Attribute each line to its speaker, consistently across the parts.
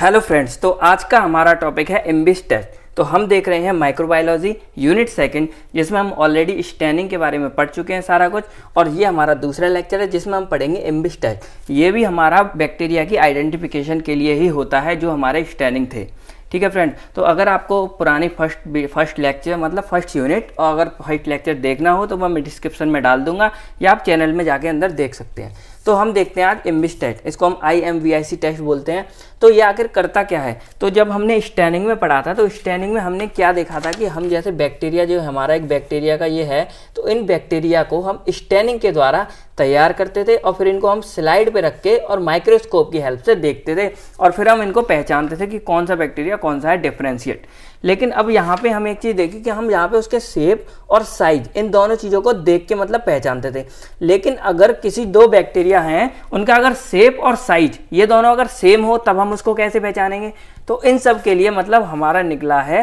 Speaker 1: Hello friends तो आज का हमारा टॉपिक है एम्बिस टेस्ट तो हम देख रहे हैं माइक्रोबायोलॉजी यूनिट सेकंड जिसमें हम ऑलरेडी स्टैनिंग के बारे में पढ़ चुके हैं सारा कुछ और ये हमारा दूसरा लेक्चर है जिसमें हम पढ़ेंगे एम्बिस टेस्ट ये भी हमारा बैक्टीरिया की आइडेंटिफिकेशन के लिए ही होता है जो हमारे स्टैनिंग थे ठीक है फ्रेंड तो अगर आपको पुरानी फर्स्ट फर्स्ट लेक्चर मतलब फर्स्ट यूनिट और अगर फर्स्ट लेक्चर देखना हो तो मैं डिस्क्रिप्शन में डाल दूंगा या आप चैनल में जाके अंदर देख सकते हैं तो हम देखते हैं आज एम्बिश टेस्ट इसको हम I M V I C test बोलते हैं तो ये आखिर करता क्या है तो जब हमने स्टैनिंग में पढ़ा था तो स्टैनिंग में हमने क्या देखा था कि हम जैसे बैक्टीरिया जो हमारा एक बैक्टीरिया का ये है तो इन बैक्टीरिया को हम स्टैनिंग के द्वारा तैयार करते थे और फिर इनको हम स्लाइड पे रख के और माइक्रोस्कोप की हेल्प से देखते थे और फिर हम इनको पहचानते थे कि कौन सा बैक्टीरिया कौन सा है डिफ्रेंशिएट लेकिन अब यहाँ पे हम एक चीज़ देखी कि हम यहाँ पे उसके सेप और साइज इन दोनों चीज़ों को देख के मतलब पहचानते थे लेकिन अगर किसी दो बैक्टीरिया हैं उनका अगर सेप और साइज ये दोनों अगर सेम हो तब हम उसको कैसे पहचानेंगे तो इन सब के लिए मतलब हमारा निकला है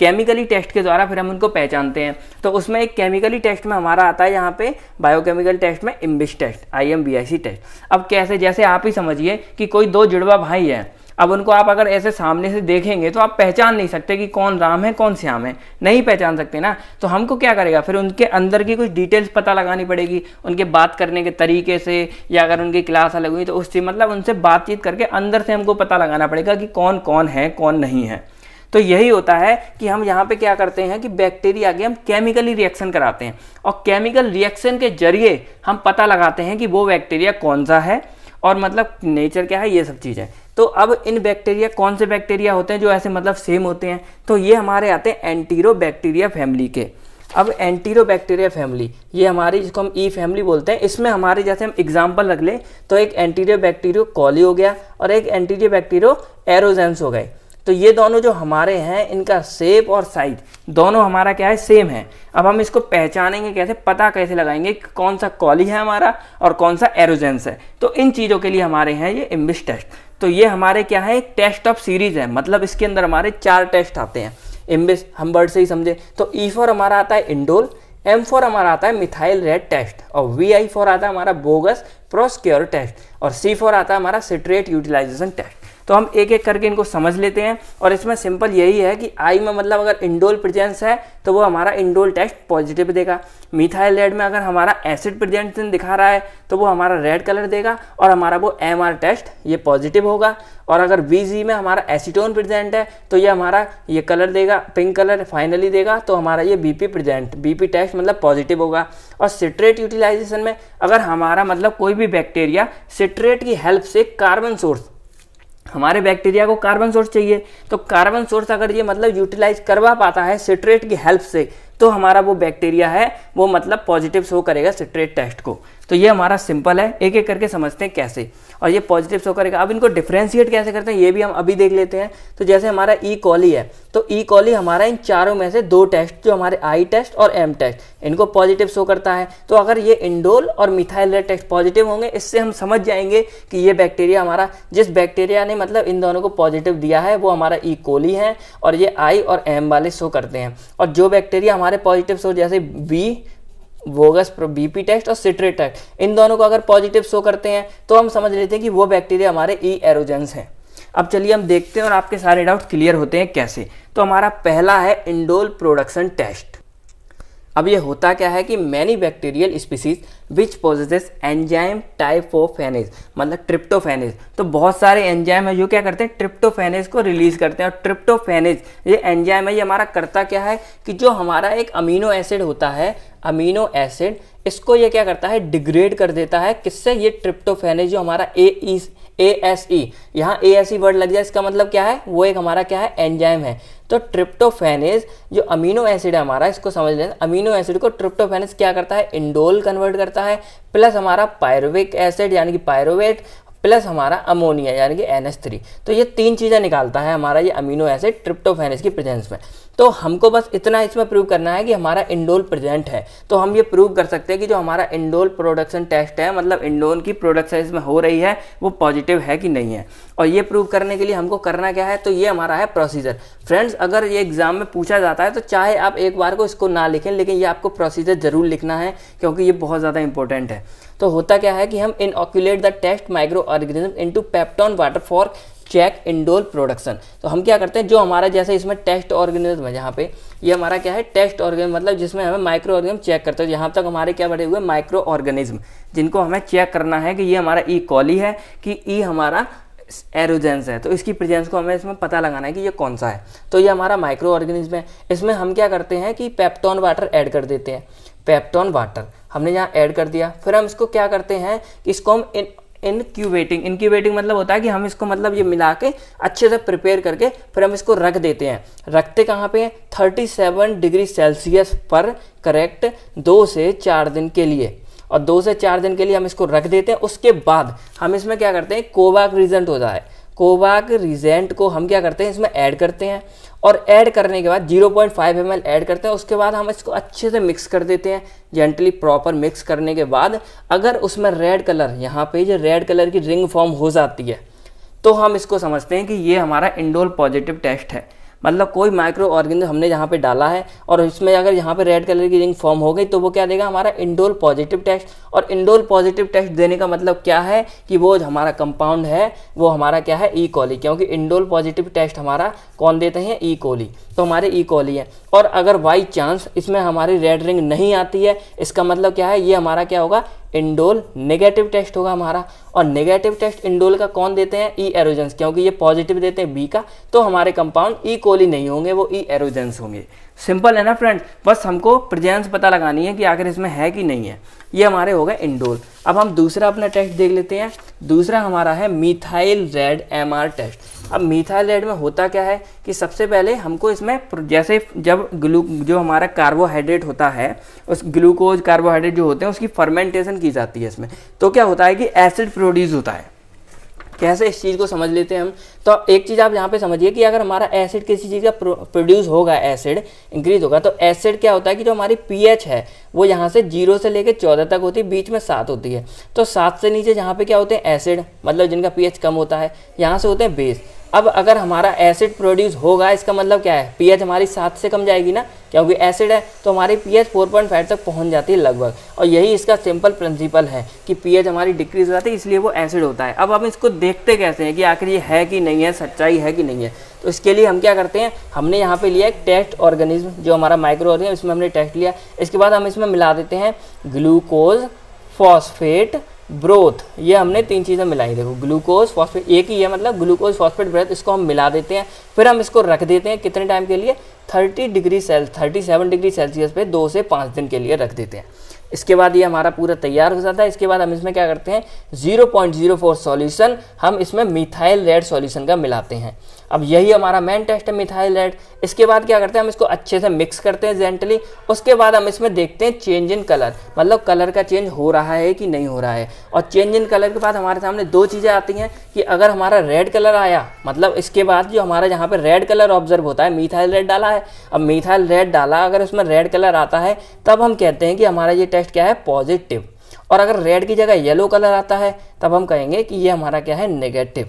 Speaker 1: केमिकली टेस्ट के द्वारा फिर हम उनको पहचानते हैं तो उसमें एक केमिकली टेस्ट में हमारा आता है यहाँ पे बायोकेमिकल टेस्ट में इम्बिश टेस्ट आई टेस्ट अब कैसे जैसे आप ही समझिए कि कोई दो जुड़वा भाई है अब उनको आप अगर ऐसे सामने से देखेंगे तो आप पहचान नहीं सकते कि कौन राम है कौन श्याम है नहीं पहचान सकते ना तो हमको क्या करेगा फिर उनके अंदर की कुछ डिटेल्स पता लगानी पड़ेगी उनके बात करने के तरीके से या अगर उनकी क्लास अलग हुई तो उससे मतलब उनसे बातचीत करके अंदर से हमको पता लगाना पड़ेगा कि कौन कौन है कौन नहीं है तो यही होता है कि हम यहाँ पे क्या करते हैं कि बैक्टीरिया के हम केमिकली रिएक्शन कराते हैं और केमिकल रिएक्शन के जरिए हम पता लगाते हैं कि वो बैक्टीरिया कौन सा है और मतलब नेचर क्या है ये सब चीज़ें तो अब इन बैक्टीरिया कौन से बैक्टीरिया होते हैं जो ऐसे मतलब सेम होते हैं तो ये हमारे आते हैं एंटीरो बैक्टीरिया फैमिली के अब एंटीरो बैक्टीरिया फैमिली ये हमारी जिसको हम ई e फैमिली बोलते हैं इसमें हमारे जैसे हम एग्जाम्पल रख लें तो एक एंटीरियो बैक्टीरियो कॉली हो गया और एक एंटीरियो बैक्टीरियो एरोजेंस हो गए तो ये दोनों जो हमारे हैं इनका सेप और साइज दोनों हमारा क्या है सेम है अब हम इसको पहचानेंगे कैसे पता कैसे लगाएंगे कौन सा कॉली है हमारा और कौन सा एरोजेंस है तो इन चीज़ों के लिए हमारे हैं ये इम्बिश टेस्ट तो ये हमारे क्या है टेस्ट ऑफ सीरीज है मतलब इसके अंदर हमारे चार टेस्ट आते हैं इम्बिस हम बर्ड से ही समझे तो ई e फॉर हमारा आता है इंडोल एम फॉर हमारा आता है मिथाइल रेड टेस्ट और वी आई फॉर आता है हमारा बोगस प्रोस्क्योर टेस्ट और सी फॉर आता है हमारा सिट्रेट यूटिलाइजेशन टेस्ट तो हम एक एक करके इनको समझ लेते हैं और इसमें सिंपल यही है कि आई में मतलब अगर इंडोल प्रेजेंस है तो वो हमारा इंडोल टेस्ट पॉजिटिव देगा मिथाइल रेड में अगर हमारा एसिड प्रेजेंस दिखा रहा है तो वो हमारा रेड कलर देगा और हमारा वो एम टेस्ट ये पॉजिटिव होगा और अगर बी में हमारा एसिटोन प्रेजेंट है तो ये हमारा ये कलर देगा पिंक कलर फाइनली देगा तो हमारा ये बी प्रेजेंट बीपी टेस्ट मतलब पॉजिटिव होगा और सिट्रेट यूटिलाइजेशन में अगर हमारा मतलब कोई भी बैक्टीरिया सिट्रेट की हेल्प से कार्बन सोर्स हमारे बैक्टीरिया को कार्बन सोर्स चाहिए तो कार्बन सोर्स अगर ये मतलब यूटिलाइज करवा पाता है सिट्रेट की हेल्प से तो हमारा वो बैक्टीरिया है वो मतलब पॉजिटिव शो करेगा सिट्रेट टेस्ट को तो ये हमारा सिंपल है एक एक करके समझते हैं कैसे और ये पॉजिटिव शो करेगा अब इनको डिफ्रेंशिएट कैसे करते हैं ये भी हम अभी देख लेते हैं तो जैसे हमारा ई e कॉली है तो ई e कॉली हमारा इन चारों में से दो टेस्ट जो हमारे आई टेस्ट और एम टेस्ट इनको पॉजिटिव शो करता है तो अगर ये इंडोल और मिथाइल टेस्ट पॉजिटिव होंगे इससे हम समझ जाएंगे कि ये बैक्टीरिया हमारा जिस बैक्टीरिया ने मतलब इन दोनों को पॉजिटिव दिया है वो हमारा ई e कोली है और ये आई और एम वाले शो करते हैं और जो बैक्टीरिया हमारे पॉजिटिव शो जैसे बी वोगस बीपी टेस्ट और सिट्रेट टेस्ट इन दोनों को अगर पॉजिटिव शो करते हैं तो हम समझ लेते हैं कि वो बैक्टीरिया हमारे ई e एरोजेंस हैं अब चलिए हम देखते हैं और आपके सारे डाउट क्लियर होते हैं कैसे तो हमारा पहला है इंडोल प्रोडक्शन टेस्ट अब ये होता क्या है कि many bacterial species which possess enzyme type of फैनेज मतलब ट्रिप्टोफेनेज तो बहुत सारे एंजाइम है जो क्या करते हैं ट्रिप्टोफेनेज को रिलीज करते हैं और ट्रिप्टोफेनेज ये एंजाइम है ये हमारा करता क्या है कि जो हमारा एक अमीनो एसिड होता है अमीनो एसिड इसको ये क्या करता है डिग्रेड कर देता है किससे ये ट्रिप्टोफेनेज जो हमारा ए ई ए एस ई यहाँ ए एस ई वर्ड लग जाए इसका मतलब क्या है वो एक हमारा क्या है एंजाइम है तो ट्रिप्टोफेनेज जो अमीनो एसिड है हमारा इसको समझ लेना अमीनो एसिड को ट्रिप्टोफेनेज क्या करता है इंडोल कन्वर्ट करता है प्लस हमारा पायरोविक एसिड यानी कि पायरोवेट प्लस हमारा अमोनिया यानी कि एन तो ये तीन चीज़ें निकालता है हमारा ये अमीनो एसिड ट्रिप्टोफेनिस की प्रेजेंस में तो हमको बस इतना इसमें प्रूव करना है कि हमारा इंडोल प्रेजेंट है तो हम ये प्रूव कर सकते हैं कि जो हमारा इंडोल प्रोडक्शन टेस्ट है मतलब इंडोल की प्रोडक्शन इसमें हो रही है वो पॉजिटिव है कि नहीं है और ये प्रूव करने के लिए हमको करना क्या है तो ये हमारा है प्रोसीजर फ्रेंड्स अगर ये एग्ज़ाम में पूछा जाता है तो चाहे आप एक बार को इसको ना लिखें लेकिन ये आपको प्रोसीजर ज़रूर लिखना है क्योंकि ये बहुत ज़्यादा इंपॉर्टेंट है तो होता क्या है कि हम inoculate the test microorganism to peptone water for check indole production तो हम क्या करते हैं जो हमारा जैसे इसमें टेस्ट ऑर्गेनिज्म है जहाँ पे ये हमारा क्या है टेस्ट ऑर्गेनिज्म मतलब जिसमें हमें माइक्रो ऑर्गेनिज्म चेक करते हैं यहाँ तक हमारे क्या बढ़े हुए माइक्रो ऑर्गेनिज्म जिनको हमें चेक करना है कि ये हमारा ई e कॉली है कि ई e हमारा एरोजेंस है तो इसकी प्रेजेंस को हमें इसमें पता लगाना है कि ये कौन सा है तो ये हमारा माइक्रो ऑर्गेनिज्म है इसमें हम क्या करते हैं कि पेप्टॉन वाटर ऐड कर देते हैं पेप्टॉन वाटर हमने यहाँ ऐड कर दिया फिर हम इसको क्या करते हैं कि इसको हम इन इनक्यूबेटिंग इनक्यूबेटिंग मतलब होता है कि हम इसको मतलब ये मिला के अच्छे से प्रिपेयर करके फिर हम इसको रख देते हैं रखते कहाँ पे 37 डिग्री सेल्सियस पर करेक्ट दो से चार दिन के लिए और दो से चार दिन के लिए हम इसको रख देते हैं उसके बाद हम इसमें क्या करते हैं कोवाक रिजेंट होता है कोवाक रिजेंट को हम क्या करते हैं इसमें ऐड करते हैं और ऐड करने के बाद 0.5 पॉइंट ऐड करते हैं उसके बाद हम इसको अच्छे से मिक्स कर देते हैं जेंटली प्रॉपर मिक्स करने के बाद अगर उसमें रेड कलर यहाँ पे जो रेड कलर की रिंग फॉर्म हो जाती है तो हम इसको समझते हैं कि ये हमारा इंडोल पॉजिटिव टेस्ट है मतलब कोई माइक्रो ऑर्गेनिज्म हमने यहाँ पे डाला है और इसमें अगर यहाँ पे रेड कलर की रिंग फॉर्म हो गई तो वो क्या देगा हमारा इंडोल पॉजिटिव टेस्ट और इंडोल पॉजिटिव टेस्ट देने का मतलब क्या है कि वो हमारा कंपाउंड है वो हमारा क्या है ई e. कॉली क्योंकि इंडोल पॉजिटिव टेस्ट हमारा कौन देते हैं ई e. कॉली तो हमारे ई कॉली है और अगर बाई चांस इसमें हमारी रेड रिंग नहीं आती है इसका मतलब क्या है ये हमारा क्या होगा इंडोल नेगेटिव टेस्ट होगा हमारा और नेगेटिव टेस्ट इंडोल का कौन देते हैं ई e एरोजेंस क्योंकि ये पॉजिटिव देते हैं बी का तो हमारे कंपाउंड ई कोली नहीं होंगे वो ई e एरोजेंस होंगे सिंपल है ना फ्रेंड्स बस हमको प्रेजेंस पता लगानी है कि आखिर इसमें है कि नहीं है ये हमारे हो गए इंडोल अब हम दूसरा अपना टेस्ट देख लेते हैं दूसरा हमारा है मिथाइल रेड एम टेस्ट अब मिथाइल रेड में होता क्या है कि सबसे पहले हमको इसमें जैसे जब ग्लू जो हमारा कार्बोहाइड्रेट होता है उस ग्लूकोज कार्बोहाइड्रेट जो होते हैं उसकी फर्मेंटेशन की जाती है इसमें तो क्या होता है कि एसिड प्रोड्यूस होता है कैसे इस चीज़ को समझ लेते हैं हम तो एक चीज़ आप यहाँ पे समझिए कि अगर हमारा एसिड किसी चीज़ का प्रोड्यूस होगा एसिड इंक्रीज होगा तो एसिड क्या होता है कि जो हमारी पीएच है वो यहाँ से जीरो से लेके चौदह तक होती है बीच में सात होती है तो सात से नीचे जहाँ पे क्या होते हैं एसिड मतलब जिनका पीएच कम होता है यहाँ से होते हैं बेस अब अगर हमारा एसिड प्रोड्यूस होगा इसका मतलब क्या है पीएच हमारी सात से कम जाएगी ना क्योंकि एसिड है तो हमारी पीएच 4.5 तक पहुंच जाती है लगभग और यही इसका सिंपल प्रिंसिपल है कि पीएच हमारी डिक्रीज हो जाती है इसलिए वो एसिड होता है अब हम इसको देखते कैसे हैं कि आखिर ये है कि नहीं है सच्चाई है कि नहीं है तो इसके लिए हम क्या करते हैं हमने यहाँ पर लिया एक टेस्ट ऑर्गेनिज्म जो हमारा माइक्रो ऑर्गेनिज्म इसमें हमने टेस्ट लिया इसके बाद हम इसमें मिला देते हैं ग्लूकोज फॉस्फेट ब्रोथ ये हमने तीन चीज़ें मिलाई देखो ग्लूकोज फॉस्फेट एक ही है मतलब ग्लूकोज फॉस्फेट ब्रेथ इसको हम मिला देते हैं फिर हम इसको रख देते हैं कितने टाइम के लिए 30 डिग्री थर्टी 37 डिग्री सेल्सियस पे दो से पाँच दिन के लिए रख देते हैं इसके बाद ये हमारा पूरा तैयार हो जाता है इसके बाद हम इसमें क्या करते हैं 0.04 सॉल्यूशन हम इसमें मिथाइल रेड सॉल्यूशन का मिलाते हैं अब यही हमारा मेन टेस्ट है मिथाइल रेड इसके बाद क्या करते हैं हम इसको अच्छे से मिक्स करते हैं जेंटली उसके बाद हम इसमें देखते हैं चेंज इन कलर मतलब कलर का चेंज हो रहा है कि नहीं हो रहा है और चेंज इन कलर के बाद हमारे सामने दो चीज़ें आती हैं कि अगर हमारा रेड कलर आया मतलब इसके बाद जो हमारा यहाँ पर रेड कलर ऑब्जर्व होता है मिथाइल रेड डाला है अब मिथाइल रेड डाला अगर उसमें रेड कलर आता है तब हम कहते हैं कि हमारा ये टेस्ट इफेक्ट क्या है पॉजिटिव और अगर रेड की जगह येलो कलर आता है तब हम कहेंगे कि ये हमारा क्या है नेगेटिव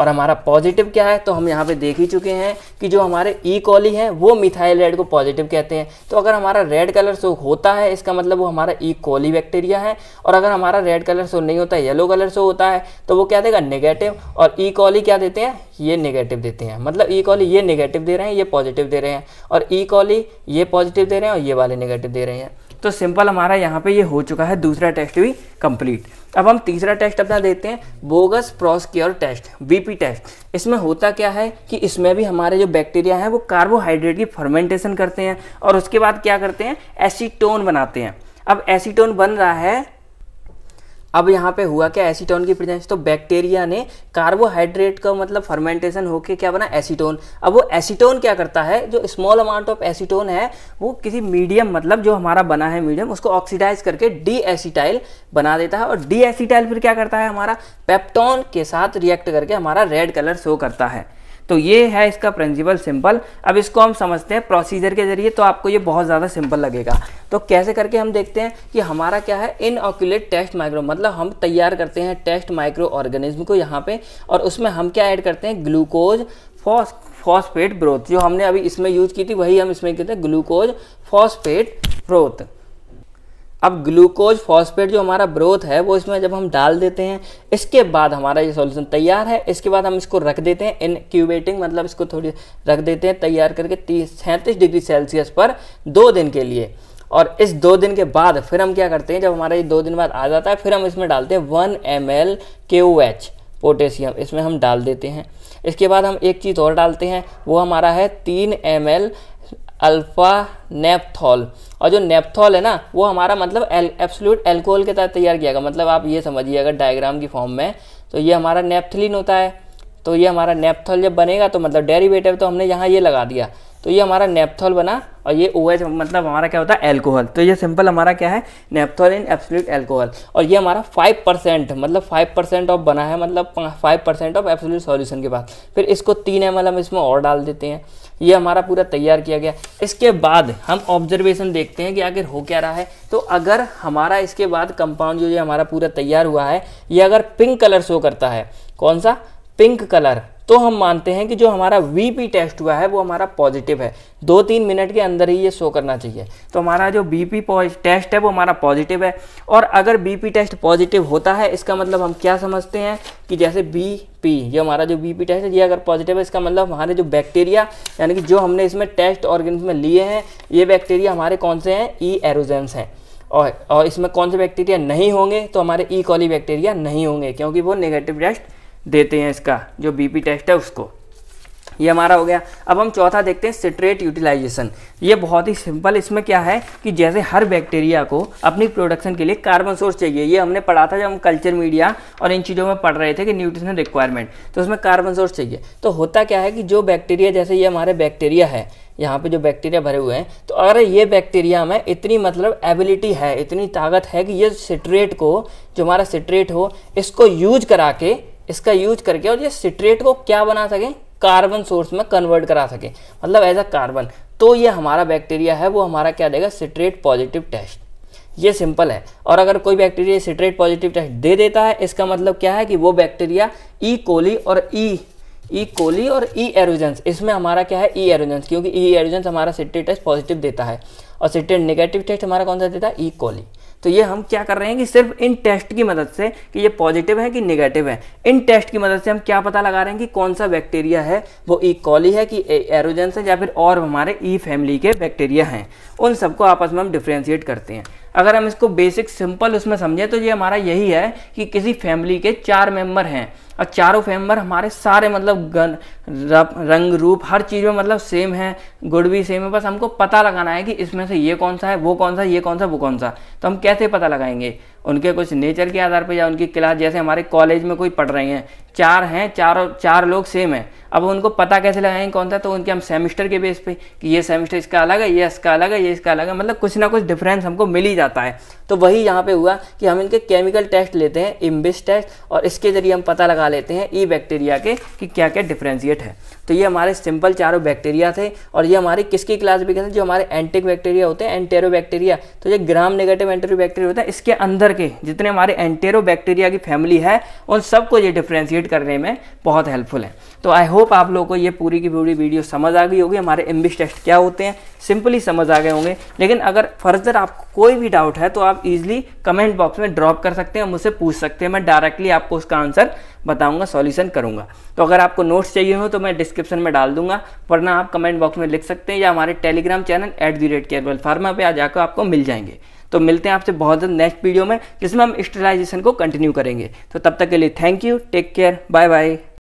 Speaker 1: और हमारा पॉजिटिव क्या है तो हम यहाँ पे देख ही चुके हैं कि जो हमारे ई कॉली हैं वो मिथाइल रेड को पॉजिटिव कहते हैं तो अगर हमारा रेड कलर शो होता है इसका मतलब वो हमारा ई कॉली बैक्टीरिया है और अगर हमारा रेड कलर शो नहीं होता है येलो कलर शो होता है तो वो क्या देगा नेगेटिव और ई कॉली क्या देते हैं ये नेगेटिव देते हैं मतलब ई कॉली ये नेगेटिव दे रहे हैं ये पॉजिटिव दे रहे हैं और ई कॉली ये पॉजिटिव दे रहे हैं और ये वाले नेगेटिव दे रहे हैं तो सिंपल हमारा यहाँ पे ये हो चुका है दूसरा टेस्ट भी कंप्लीट अब हम तीसरा टेस्ट अपना देते हैं बोगस प्रोस्क्योर टेस्ट बीपी टेस्ट इसमें होता क्या है कि इसमें भी हमारे जो बैक्टीरिया हैं वो कार्बोहाइड्रेट की फर्मेंटेशन करते हैं और उसके बाद क्या करते हैं एसीटोन बनाते हैं अब एसीटोन बन रहा है अब यहाँ पे हुआ क्या एसीटोन की प्रेजेंस तो बैक्टीरिया ने कार्बोहाइड्रेट का मतलब फर्मेंटेशन होके क्या बना एसीटोन अब वो एसीटोन क्या करता है जो स्मॉल अमाउंट ऑफ एसीटोन है वो किसी मीडियम मतलब जो हमारा बना है मीडियम उसको ऑक्सीडाइज करके डी एसीटाइल बना देता है और डी एसीटाइल फिर क्या करता है हमारा पेप्टोन के साथ रिएक्ट करके हमारा रेड कलर शो करता है तो ये है इसका प्रिंसिपल सिंपल अब इसको हम समझते हैं प्रोसीजर के जरिए तो आपको ये बहुत ज़्यादा सिंपल लगेगा तो कैसे करके हम देखते हैं कि हमारा क्या है इनऑक्यूलेट टेस्ट माइक्रो मतलब हम तैयार करते हैं टेस्ट माइक्रो ऑर्गेनिज्म को यहाँ पे और उसमें हम क्या ऐड करते हैं ग्लूकोज फॉस फॉस्फेट ब्रोथ जो हमने अभी इसमें यूज की थी वही हम इसमें कहते हैं ग्लूकोज फॉस्फेट ब्रोथ अब ग्लूकोज फॉस्फेट जो हमारा ब्रोथ है वो इसमें जब हम डाल देते हैं इसके बाद हमारा ये सॉल्यूशन तैयार है इसके बाद हम इसको रख देते हैं इनक्यूबेटिंग मतलब इसको थोड़ी रख देते हैं तैयार करके तीस सैंतीस डिग्री सेल्सियस पर दो दिन के लिए और इस दो दिन के बाद फिर हम क्या करते हैं जब हमारा ये दो दिन बाद आ जाता है फिर हम इसमें डालते हैं वन एम एल के ओ एच पोटेशियम इसमें हम डाल देते हैं इसके बाद हम एक चीज़ और डालते हैं वो हमारा है तीन एम एल अल्फा नेपथॉल और जो नेपथॉल है ना वो हमारा मतलब एल एब्सोल्यूट एल्कोहल के तहत तैयार किया गया मतलब आप ये समझिए अगर डायग्राम की फॉर्म में तो ये हमारा नेपथलिन होता है तो ये हमारा नेपथल जब बनेगा तो मतलब डेरिवेटिव तो हमने यहाँ ये लगा दिया तो ये हमारा नेपथॉल बना और ये ओ OH मतलब हमारा क्या होता है एल्कोहल तो ये सिंपल हमारा क्या है नेपथॉल इन एब्सोल्यूट एल्कोहल और ये हमारा फाइव परसेंट मतलब फाइव परसेंट ऑफ बना है मतलब five percent of absolute solution के बाद फिर इसको तीन एम हम इसमें और डाल देते हैं ये हमारा पूरा तैयार किया गया इसके बाद हम ऑब्जर्वेशन देखते हैं कि आखिर हो क्या रहा है तो अगर हमारा इसके बाद कंपाउंड जो ये हमारा पूरा तैयार हुआ है ये अगर पिंक कलर शो करता है कौन सा पिंक कलर तो हम मानते हैं कि जो हमारा वीपी टेस्ट हुआ है वो हमारा पॉजिटिव है दो तीन मिनट के अंदर ही ये शो करना चाहिए तो हमारा जो बीपी टेस्ट है वो हमारा पॉजिटिव है और अगर बीपी टेस्ट पॉजिटिव होता है इसका मतलब हम क्या समझते हैं कि जैसे बी पी ये हमारा जो बी पी टेस्ट है ये अगर पॉजिटिव है इसका मतलब हमारे जो बैक्टीरिया यानी कि जो हमने इसमें टेस्ट ऑर्गेन्स में लिए हैं ये बैक्टीरिया हमारे कौन से हैं ई e एरोजेंस हैं और और इसमें कौन से बैक्टीरिया नहीं होंगे तो हमारे ई कॉली बैक्टीरिया नहीं होंगे क्योंकि वो नेगेटिव टेस्ट देते हैं इसका जो बीपी टेस्ट है उसको ये हमारा हो गया अब हम चौथा देखते हैं सिट्रेट यूटिलाइजेशन ये बहुत ही सिंपल इसमें क्या है कि जैसे हर बैक्टीरिया को अपनी प्रोडक्शन के लिए कार्बन सोर्स चाहिए ये हमने पढ़ा था जब हम कल्चर मीडिया और इन चीज़ों में पढ़ रहे थे कि न्यूट्रिशन रिक्वायरमेंट तो उसमें कार्बन सोर्स चाहिए तो होता क्या है कि जो बैक्टीरिया जैसे ये हमारे बैक्टीरिया है यहाँ पे जो बैक्टीरिया भरे हुए हैं तो अगर ये बैक्टीरिया में इतनी मतलब एबिलिटी है इतनी ताकत है कि ये सिट्रेट को जो हमारा सिट्रेट हो इसको यूज करा के इसका यूज करके और ये सिट्रेट को क्या बना सकें कार्बन सोर्स में कन्वर्ट करा सकें मतलब एज अ कार्बन तो ये हमारा बैक्टीरिया है वो हमारा क्या देगा सिट्रेट पॉजिटिव टेस्ट ये सिंपल है और अगर कोई बैक्टीरिया सिट्रेट पॉजिटिव टेस्ट दे देता है इसका मतलब क्या है कि वो बैक्टीरिया ई e. कोली और ई ई कोली और ई e. एरोजेंस इसमें हमारा क्या है ई e. एरोजेंस क्योंकि ई एरोजेंस हमारा सिट्रेट टेस्ट पॉजिटिव देता है और सिट्रेट नेगेटिव टेस्ट हमारा कौन सा देता है ई कोली तो ये हम क्या कर रहे हैं कि सिर्फ इन टेस्ट की मदद से कि ये पॉजिटिव है कि निगेटिव है इन टेस्ट की मदद से हम क्या पता लगा रहे हैं कि कौन सा बैक्टीरिया है वो ई e. कॉली है कि एरोजेंस है या फिर और हमारे ई e फैमिली के बैक्टीरिया हैं उन सबको आपस में हम डिफ्रेंशिएट करते हैं अगर हम इसको बेसिक सिंपल उसमें समझें तो ये हमारा यही है कि किसी फैमिली के चार मेंबर हैं और चारों फेमर हमारे सारे मतलब गन रंग रूप हर चीज़ में मतलब सेम है गुड़ भी सेम है बस हमको पता लगाना है कि इसमें से ये कौन सा है वो कौन सा ये कौन सा वो कौन सा तो हम कैसे पता लगाएंगे उनके कुछ नेचर के आधार पर या उनकी क्लास जैसे हमारे कॉलेज में कोई पढ़ रहे हैं चार हैं चारों चार लोग सेम हैं अब उनको पता कैसे लगाएंगे कौन सा तो उनके हम सेमेस्टर के बेस पे कि ये सेमेस्टर इसका अलग है ये इसका अलग है ये इसका अलग है मतलब कुछ ना कुछ डिफरेंस हमको मिल ही जाता है तो वही यहाँ पे हुआ कि हम इनके केमिकल टेस्ट लेते हैं इम्बिस टेस्ट और इसके जरिए हम पता लगा लगा लेते हैं ई e बैक्टीरिया के कि क्या क्या डिफ्रेंशिएट है तो ये हमारे सिंपल चारों बैक्टीरिया थे और ये हमारे किसकी क्लास भी कहते हैं जो हमारे एंटिक बैक्टीरिया होते हैं एंटेरो बैक्टीरिया तो ये ग्राम नेगेटिव एंटेरो बैक्टीरिया होता है इसके अंदर के जितने हमारे एंटेरो बैक्टीरिया की फैमिली है उन सबको ये डिफ्रेंशिएट करने में बहुत हेल्पफुल है तो आई होप आप लोगों को ये पूरी की पूरी वीडियो समझ आ गई होगी हमारे एम्बिश टेस्ट क्या होते हैं सिंपली समझ आ गए होंगे लेकिन अगर फर्दर आपको कोई भी डाउट है तो आप इजिली कमेंट बॉक्स में ड्रॉप कर सकते हैं मुझसे पूछ सकते हैं मैं डायरेक्टली आपको उसका आंसर बताऊँगा सॉल्यूशन करूंगा तो अगर आपको नोट्स चाहिए हो तो मैं डिस्क्रिप्शन में डाल दूंगा वरना आप कमेंट बॉक्स में लिख सकते हैं या हमारे Telegram channel at the rate Carewell Pharma पर आ जाकर आपको मिल जाएंगे तो मिलते हैं आपसे बहुत जल्द नेक्स्ट वीडियो में जिसमें हम स्टलाइजेशन को कंटिन्यू करेंगे तो तब तक के लिए thank you take care bye bye